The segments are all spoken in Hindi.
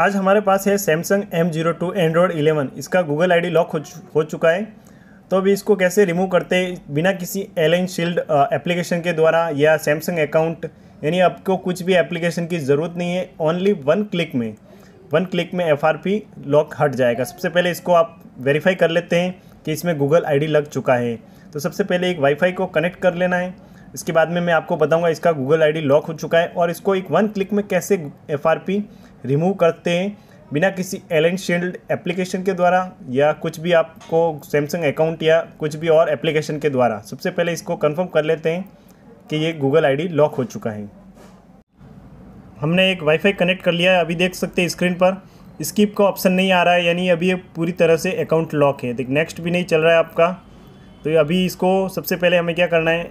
आज हमारे पास है Samsung M zero two Android eleven इसका गूगल आईडी लॉक हो, चुका है तो अभी इसको कैसे रिमूव करते बिना किसी एन शील्ड एप्लीकेशन के द्वारा या सैमसंग अकाउंट यानी आपको कुछ भी एप्लीकेशन की ज़रूरत नहीं है ओनली वन क्लिक में वन क्लिक में एफ लॉक हट जाएगा सबसे पहले इसको आप वेरीफाई कर लेते हैं कि इसमें गूगल डी लग चुका है तो सबसे पहले एक वाईफाई को कनेक्ट कर लेना है इसके बाद में मैं आपको बताऊंगा इसका गूगल आईडी लॉक हो चुका है और इसको एक वन क्लिक में कैसे एफ रिमूव करते हैं बिना किसी एलन शील्ड एप्लीकेशन के द्वारा या कुछ भी आपको सैमसंग अकाउंट या कुछ भी और एप्लीकेशन के द्वारा सबसे पहले इसको कंफर्म कर लेते हैं कि ये गूगल आईडी लॉक हो चुका है हमने एक वाईफाई कनेक्ट कर लिया है अभी देख सकते हैं स्क्रीन पर स्किप का ऑप्शन नहीं आ रहा है यानी अभी ये पूरी तरह से अकाउंट लॉक है देख नेक्स्ट भी नहीं चल रहा है आपका तो अभी इसको सबसे पहले हमें क्या करना है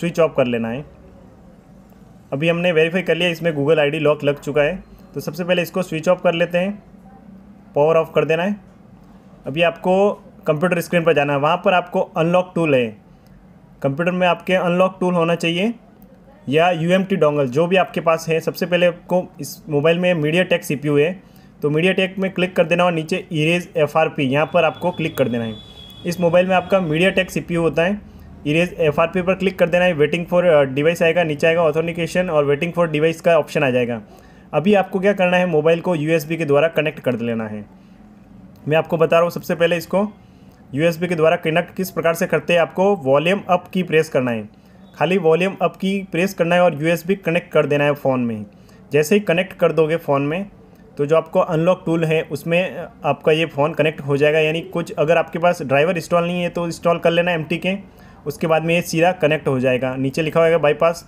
स्विच ऑफ कर लेना है अभी हमने वेरीफाई कर लिया इसमें गूगल आईडी लॉक लग चुका है तो सबसे पहले इसको स्विच ऑफ कर लेते हैं पावर ऑफ कर देना है अभी आपको कंप्यूटर स्क्रीन पर जाना है वहाँ पर आपको अनलॉक टूल है कंप्यूटर में आपके अनलॉक टूल होना चाहिए या यू एम टी डोंगल जो भी आपके पास है सबसे पहले आपको इस मोबाइल में MediaTek C P U है तो मीडिया टेक में क्लिक कर देना और नीचे इरेज एफ आर पी यहाँ पर आपको क्लिक कर देना है इस मोबाइल में आपका मीडिया टेक सी पी होता है इरेज एफ आर पी पर क्लिक कर देना है वेटिंग फॉर डिवाइस आएगा नीचे आएगा ऑथोनिकेशन और वेटिंग फॉर डिवाइस का ऑप्शन आ जाएगा अभी आपको क्या करना है मोबाइल को यू के द्वारा कनेक्ट कर लेना है मैं आपको बता रहा हूँ सबसे पहले इसको यू के द्वारा कनेक्ट किस प्रकार से करते हैं आपको वॉल्यूम अप की प्रेस करना है खाली वॉल्यूम अप की प्रेस करना है और यू कनेक्ट कर देना है फ़ोन में जैसे ही कनेक्ट कर दोगे फ़ोन में तो जो आपको अनलॉक टूल है उसमें आपका ये फ़ोन कनेक्ट हो जाएगा यानी कुछ अगर आपके पास ड्राइवर इंस्टॉल नहीं है तो इंस्टॉल कर लेना एम के उसके बाद में ये सीधा कनेक्ट हो जाएगा नीचे लिखा होगा बाईपास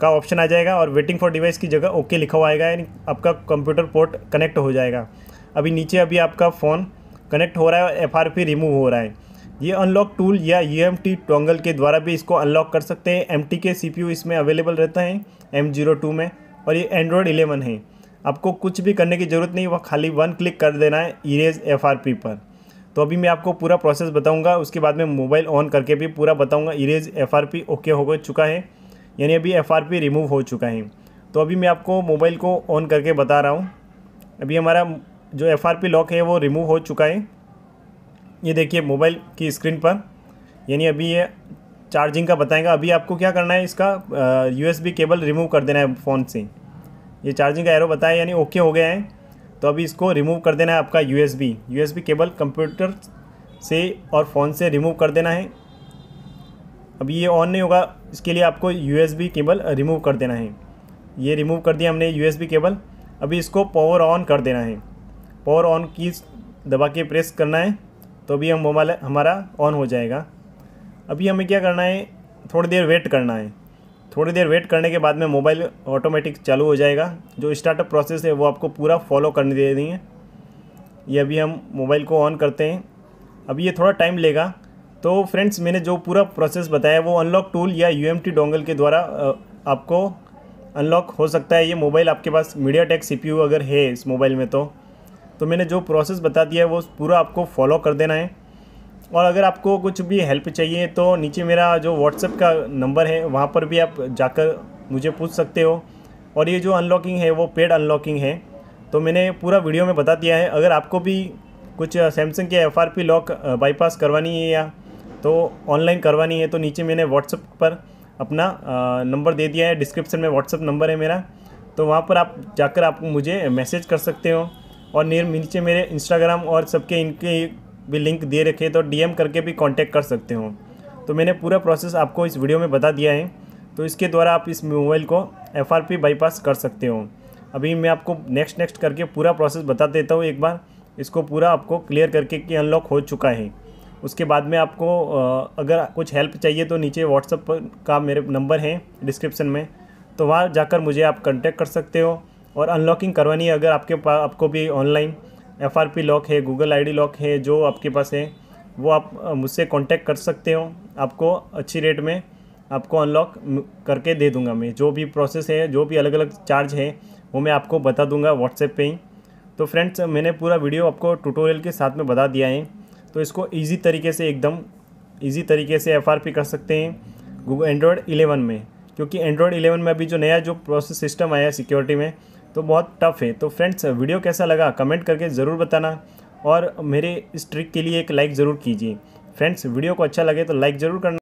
का ऑप्शन आ जाएगा और वेटिंग फॉर डिवाइस की जगह ओके लिखा हुआ आएगा यानी आपका कंप्यूटर पोर्ट कनेक्ट हो जाएगा अभी नीचे अभी आपका फ़ोन कनेक्ट हो रहा है और एफ आर पी रिमूव हो रहा है ये अनलॉक टूल या यू एम टी टोंगल के द्वारा भी इसको अनलॉक कर सकते हैं एम टी के सी पी इसमें अवेलेबल रहता है एम जीरो टू में और ये एंड्रॉयड इलेवन है आपको कुछ भी करने की ज़रूरत नहीं वह खाली वन क्लिक कर देना है इरेज एफ आर पी पर तो अभी मैं आपको पूरा प्रोसेस बताऊंगा उसके बाद में मोबाइल ऑन करके भी पूरा बताऊंगा erase F R P okay हो चुका है यानी अभी एफ रिमूव हो चुका है तो अभी मैं आपको मोबाइल को ऑन करके बता रहा हूँ अभी हमारा जो एफ लॉक है वो रिमूव हो चुका है ये देखिए मोबाइल की स्क्रीन पर यानी अभी ये चार्जिंग का बताएगा अभी आपको क्या करना है इसका यू केबल रिमूव कर देना है फ़ोन से ये चार्जिंग का एरो बताया यानी ओके हो गया है तो अभी इसको रिमूव कर देना है आपका यू एस केबल कंप्यूटर से और फ़ोन से रिमूव कर देना है अब ये ऑन नहीं होगा इसके लिए आपको यू केबल रिमूव कर देना है ये रिमूव कर दिया हमने यू केबल अभी इसको पावर ऑन कर देना है पावर ऑन की दबा के प्रेस करना है तो अभी हम मोबाइल हमारा ऑन हो जाएगा अभी हमें क्या करना है थोड़ी देर वेट करना है थोड़ी देर वेट करने के बाद में मोबाइल ऑटोमेटिक चालू हो जाएगा जो स्टार्टअप प्रोसेस है वो आपको पूरा फॉलो करने दे देंगे ये अभी हम मोबाइल को ऑन करते हैं अभी ये थोड़ा टाइम लेगा तो फ्रेंड्स मैंने जो पूरा प्रोसेस बताया वो अनलॉक टूल या यू डोंगल के द्वारा आपको अनलॉक हो सकता है ये मोबाइल आपके पास मीडिया टेक सी अगर है इस मोबाइल में तो तो मैंने जो प्रोसेस बता दिया है वो पूरा आपको फॉलो कर देना है और अगर आपको कुछ भी हेल्प चाहिए तो नीचे मेरा जो व्हाट्सएप का नंबर है वहाँ पर भी आप जाकर मुझे पूछ सकते हो और ये जो अनलॉकिंग है वो पेड अनलॉकिंग है तो मैंने पूरा वीडियो में बता दिया है अगर आपको भी कुछ सैमसंग के एफ लॉक बाईपास करवानी है या तो ऑनलाइन करवानी है तो नीचे मैंने व्हाट्सअप पर अपना नंबर दे दिया है डिस्क्रिप्शन में व्हाट्सअप नंबर है मेरा तो वहाँ पर आप जाकर आप मुझे मैसेज कर सकते हो और नीचे मेरे इंस्टाग्राम और सबके इनके भी लिंक दे रखे तो डीएम करके भी कांटेक्ट कर सकते हो तो मैंने पूरा प्रोसेस आपको इस वीडियो में बता दिया है तो इसके द्वारा आप इस मोबाइल को एफ बाईपास कर सकते हो अभी मैं आपको नेक्स्ट नेक्स्ट करके पूरा प्रोसेस बता देता हूँ एक बार इसको पूरा आपको क्लियर करके कि अनलॉक हो चुका है उसके बाद में आपको अगर कुछ हेल्प चाहिए तो नीचे व्हाट्सअप का मेरे नंबर है डिस्क्रिप्सन में तो वहाँ जाकर मुझे आप कंटेक्ट कर सकते हो और अनलॉकिंग करवानी है अगर आपके पास आपको भी ऑनलाइन एफ लॉक है गूगल आई लॉक है जो आपके पास है वो आप मुझसे कॉन्टैक्ट कर सकते हो आपको अच्छी रेट में आपको अनलॉक करके दे दूंगा मैं जो भी प्रोसेस है जो भी अलग अलग चार्ज है वो मैं आपको बता दूंगा व्हाट्सएप पे ही तो फ्रेंड्स मैंने पूरा वीडियो आपको ट्यूटोरियल के साथ में बता दिया है तो इसको ईजी तरीके से एकदम ईजी तरीके से एफ कर सकते हैं गूगल एंड्रॉयड इलेवन में क्योंकि एंड्रॉयड इलेवन में अभी जो नया जो प्रोसेस सिस्टम आया है सिक्योरिटी में तो बहुत टफ है तो फ्रेंड्स वीडियो कैसा लगा कमेंट करके ज़रूर बताना और मेरे इस ट्रिक के लिए एक लाइक ज़रूर कीजिए फ्रेंड्स वीडियो को अच्छा लगे तो लाइक ज़रूर करना